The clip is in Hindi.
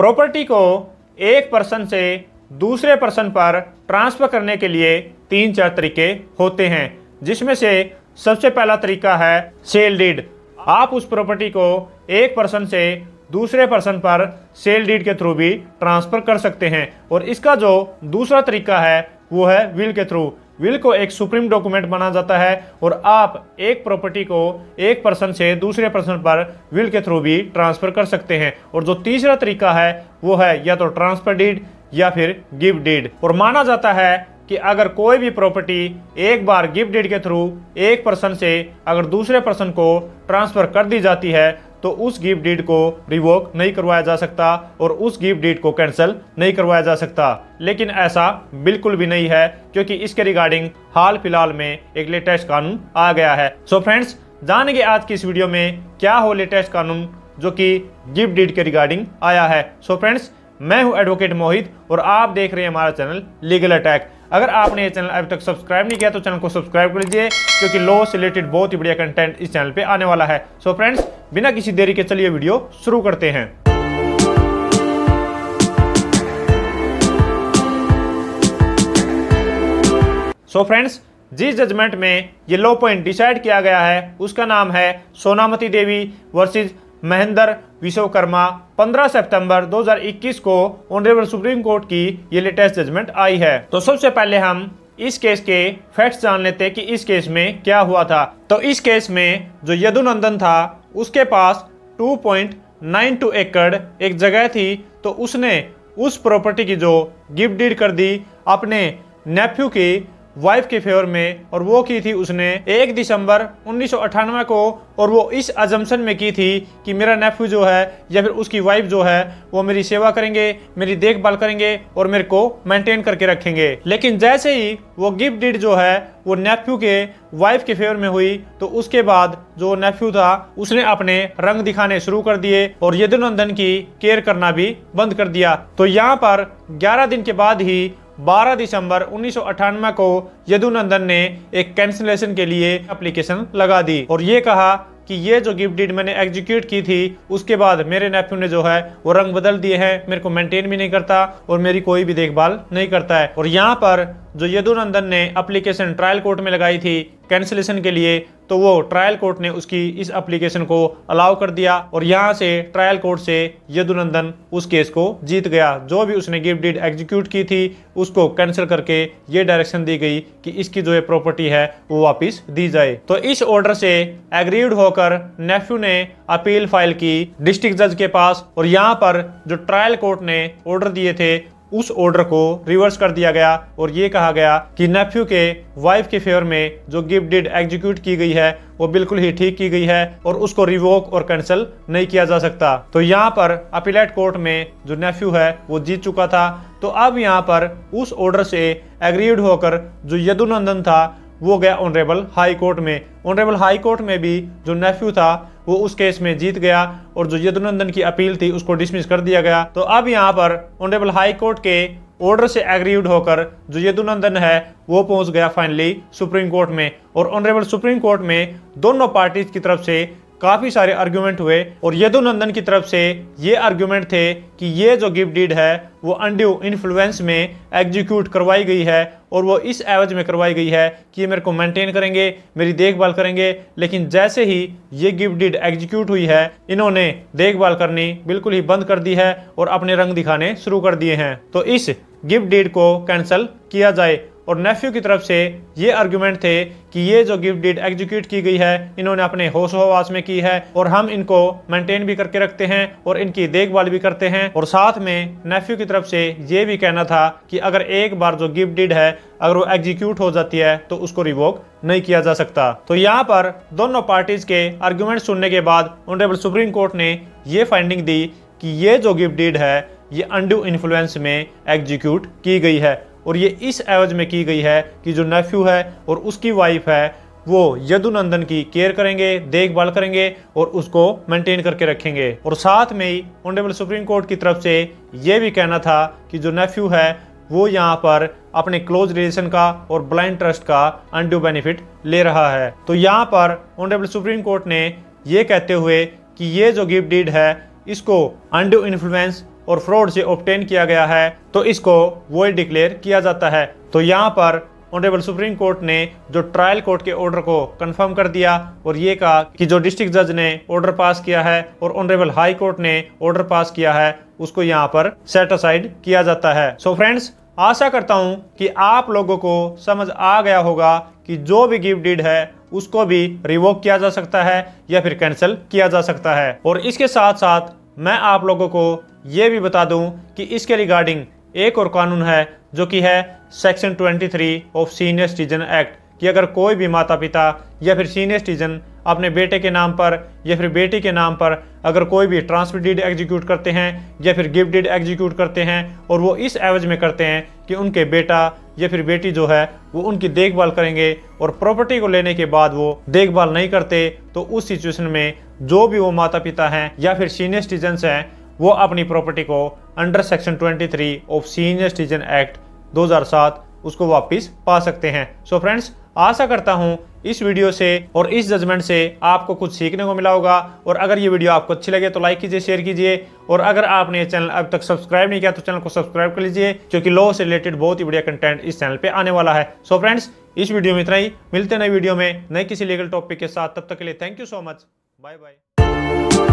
प्रॉपर्टी को एक पर्सन से दूसरे पर्सन पर ट्रांसफ़र करने के लिए तीन चार तरीके होते हैं जिसमें से सबसे पहला तरीका है सेल डीड आप उस प्रॉपर्टी को एक पर्सन से दूसरे पर्सन पर सेल डीड के थ्रू भी ट्रांसफ़र कर सकते हैं और इसका जो दूसरा तरीका है वो है विल के थ्रू विल को एक सुप्रीम डॉक्यूमेंट माना जाता है और आप एक प्रॉपर्टी को एक पर्सन से दूसरे पर्सन पर विल के थ्रू भी ट्रांसफ़र कर सकते हैं और जो तीसरा तरीका है वो है या तो ट्रांसफ़र डीड या फिर गिव डीड और माना जाता है कि अगर कोई भी प्रॉपर्टी एक बार गिफ्ट डीड के थ्रू एक पर्सन से अगर दूसरे पर्सन को ट्रांसफ़र कर दी जाती है तो उस गिफ्ट डीड को रिवोक नहीं करवाया जा सकता और उस गिफ्ट डीड को कैंसिल नहीं करवाया जा सकता लेकिन ऐसा बिल्कुल भी नहीं है क्योंकि इसके रिगार्डिंग हाल फिलहाल में एक लेटेस्ट कानून आ गया है सो so फ्रेंड्स जानेंगे आज की इस वीडियो में क्या हो लेटेस्ट कानून जो कि गिफ्ट डीड के रिगार्डिंग आया है सो so फ्रेंड्स मैं हूं एडवोकेट मोहित और आप देख रहे हैं हमारा चैनल लीगल अटैक अगर आपने ये चैनल अभी तक सब्सक्राइब नहीं किया तो चैनल को सब्सक्राइब कर लीजिए क्योंकि लॉ से रिलेटेड बहुत ही बढ़िया कंटेंट इस चैनल पे आने वाला है सो so फ्रेंड्स बिना किसी देरी के चलिए वीडियो शुरू करते हैं सो so फ्रेंड्स जिस जजमेंट में ये लॉ पॉइंट डिसाइड किया गया है उसका नाम है सोनामती देवी वर्सेज महेंद्र विश्वकर्मा 15 सितंबर 2021 को ऑनरेबल सुप्रीम कोर्ट की ये लेटेस्ट जजमेंट आई है तो सबसे पहले हम इस केस के फैक्ट्स जान लेते हैं कि इस केस में क्या हुआ था तो इस केस में जो यदुनंदन था उसके पास 2.92 एकड़ एक जगह थी तो उसने उस प्रॉपर्टी की जो गिफ्ट डीड कर दी अपने नेफ्यू की वाइफ के फेवर में और वो की थी उसने एक दिसंबर उन्नीस को और वो इस अजम्पन में की थी कि मेरा नेफ्यू जो है या फिर उसकी वाइफ जो है वो मेरी सेवा करेंगे मेरी देखभाल करेंगे और मेरे को मेंटेन करके रखेंगे लेकिन जैसे ही वो गिफ्ट डिड जो है वो नेफ्यू के वाइफ के फेवर में हुई तो उसके बाद जो नेफ्यू था उसने अपने रंग दिखाने शुरू कर दिए और यदुनंदन की केयर करना भी बंद कर दिया तो यहाँ पर 11 दिन के बाद ही 12 दिसंबर उन्नीस को यदुनंदन ने एक कैंसिलेशन के लिए अप्लीकेशन लगा दी और ये कहा कि ये जो गिफ्ट डीड मैंने एग्जीक्यूट की थी उसके बाद मेरे नेफ्यू ने जो है वो रंग बदल दिए हैं मेरे को मेंटेन भी नहीं करता और मेरी कोई भी देखभाल नहीं करता है और यहाँ पर जो यदुनंदन ने अप्लीकेशन ट्रायल कोर्ट में लगाई थी कैंसिलेशन के लिए तो वो ट्रायल कोर्ट ने उसकी इस अप्लीकेशन को अलाउ कर दिया और यहाँ से ट्रायल कोर्ट से यदुनंदन उस केस को जीत गया जो भी उसने गिफ्ट डीड एग्जीक्यूट की थी उसको कैंसिल करके ये डायरेक्शन दी गई कि इसकी जो ये प्रॉपर्टी है वो वापस दी जाए तो इस ऑर्डर से एग्रीड होकर नेफ्यू ने अपील फाइल की डिस्ट्रिक्ट जज के पास और यहाँ पर जो ट्रायल कोर्ट ने ऑर्डर दिए थे उस ऑर्डर को रिवर्स कर दिया गया और ये कहा गया कि नेफ्यू के वाइफ के फेवर में जो गिफ्ट डिड एग्जीक्यूट की गई है वो बिल्कुल ही ठीक की गई है और उसको रिवोक और कैंसिल नहीं किया जा सकता तो यहाँ पर अपीलेट कोर्ट में जो नेफ्यू है वो जीत चुका था तो अब यहाँ पर उस ऑर्डर से एग्रीड होकर जो यदुनंदन था वो गया ऑनरेबल हाई कोर्ट में ऑनरेबल हाई कोर्ट में भी जो नेफ्यू था वो उस केस में जीत गया और जो यदुनंदन की अपील थी उसको डिसमिस कर दिया गया तो अब यहाँ पर ऑनरेबल हाईकोर्ट के ऑर्डर से एग्रीव्ड होकर जो यदुनंदन है वो पहुंच गया फाइनली सुप्रीम कोर्ट में और ऑनरेबल सुप्रीम कोर्ट में दोनों पार्टीज की तरफ से काफ़ी सारे आर्ग्यूमेंट हुए और यदुनंदन की तरफ से ये आर्ग्यूमेंट थे कि ये जो गिफ्ट डीड है वो अंड्यू इन्फ्लुएंस में एग्जीक्यूट करवाई गई है और वो इस एवज में करवाई गई है कि ये मेरे को मेंटेन करेंगे मेरी देखभाल करेंगे लेकिन जैसे ही ये गिफ्ट डीड एग्जीक्यूट हुई है इन्होंने देखभाल करनी बिल्कुल ही बंद कर दी है और अपने रंग दिखाने शुरू कर दिए हैं तो इस गिफ्ट डीड को कैंसिल किया जाए और नेफ्यू की तरफ से ये आर्ग्यूमेंट थे कि ये जो गिफ्ट डीड एग्जीक्यूट की गई है इन्होंने अपने होश हवास में की है और हम इनको मेंटेन भी करके रखते हैं और इनकी देखभाल भी करते हैं और साथ में नेफ्यू की तरफ से ये भी कहना था कि अगर एक बार जो गिफ्ट डीड है अगर वो एग्जीक्यूट हो जाती है तो उसको रिवोक नहीं किया जा सकता तो यहाँ पर दोनों पार्टीज के आर्ग्यूमेंट सुनने के बाद ऑनरेबल सुप्रीम कोर्ट ने ये फाइंडिंग दी कि ये जो गिफ्ट डीड है ये अंडू इन्फ्लुएंस में एग्जीक्यूट की गई है और ये इस एवज में की गई है कि जो नेफ्यू है और उसकी वाइफ है वो यदुनंदन की केयर करेंगे देखभाल करेंगे और उसको मेंटेन करके रखेंगे और साथ में ही ऑनरेबल सुप्रीम कोर्ट की तरफ से ये भी कहना था कि जो नेफ्यू है वो यहाँ पर अपने क्लोज रिलेशन का और ब्लाइंड ट्रस्ट का अनड्यू बेनिफिट ले रहा है तो यहाँ पर ऑनरेबल सुप्रीम कोर्ट ने ये कहते हुए कि ये जो गिफ्ट डीड है इसको अनड्यू इन्फ्लुएंस और फ्रॉड से ऑप्टेन किया गया है तो इसको वॉइड डिक्लेयर किया जाता है तो यहाँ पर ऑनरेबल सुप्रीम कोर्ट ने जो ट्रायल कोर्ट के ऑर्डर को कंफर्म कर दिया और ये कहा कि जो डिस्ट्रिक्ट जज ने ऑर्डर पास किया है और ऑनरेबल हाई कोर्ट ने ऑर्डर पास किया है उसको यहाँ पर सेट असाइड किया जाता है सो so फ्रेंड्स आशा करता हूँ कि आप लोगों को समझ आ गया होगा कि जो भी गिफ्ट डीड है उसको भी रिवोक किया जा सकता है या फिर कैंसिल किया जा सकता है और इसके साथ साथ मैं आप लोगों को ये भी बता दूं कि इसके रिगार्डिंग एक और कानून है जो कि है section 23 of senior citizen act कि अगर कोई भी माता पिता या फिर सीनियर सिटीजन अपने बेटे के नाम पर या फिर बेटी के नाम पर अगर कोई भी ट्रांसफर डीड एग्जीक्यूट करते हैं या फिर गिफ्ट डीड एग्जीक्यूट करते हैं और वो इस एवज में करते हैं कि उनके बेटा या फिर बेटी जो है वो उनकी देखभाल करेंगे और प्रॉपर्टी को लेने के बाद वो देखभाल नहीं करते तो उस सिचुएशन में जो भी वो माता पिता हैं या फिर सीनियर सिटीजन्स हैं वो अपनी प्रॉपर्टी को under section 23 of senior citizen act 2007 उसको वापस पा सकते हैं सो so फ्रेंड्स आशा करता हूँ इस वीडियो से और इस जजमेंट से आपको कुछ सीखने को मिला होगा और अगर ये वीडियो आपको अच्छी लगे तो लाइक कीजिए शेयर कीजिए और अगर आपने ये चैनल अब तक सब्सक्राइब नहीं किया तो चैनल को सब्सक्राइब कर लीजिए क्योंकि लॉ से रिलेटेड बहुत ही बढ़िया कंटेंट इस चैनल पर आने वाला है सो so फ्रेंड्स इस वीडियो में इतना ही मिलते नए वीडियो में नए किसी लीगल टॉपिक के साथ तब तक के लिए thank you so much bye bye